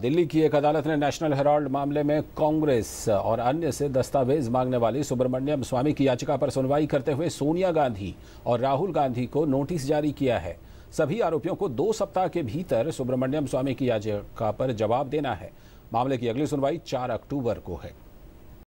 दिल्ली की एक अदालत ने नेशनल हेराल्ड मामले में कांग्रेस और अन्य से दस्तावेज मांगने वाली सुब्रमण्यम स्वामी की याचिका पर सुनवाई करते हुए सोनिया गांधी और राहुल गांधी को नोटिस जारी किया है सभी आरोपियों को दो सप्ताह के भीतर सुब्रमण्यम स्वामी की याचिका पर जवाब देना है मामले की अगली सुनवाई चार अक्टूबर को है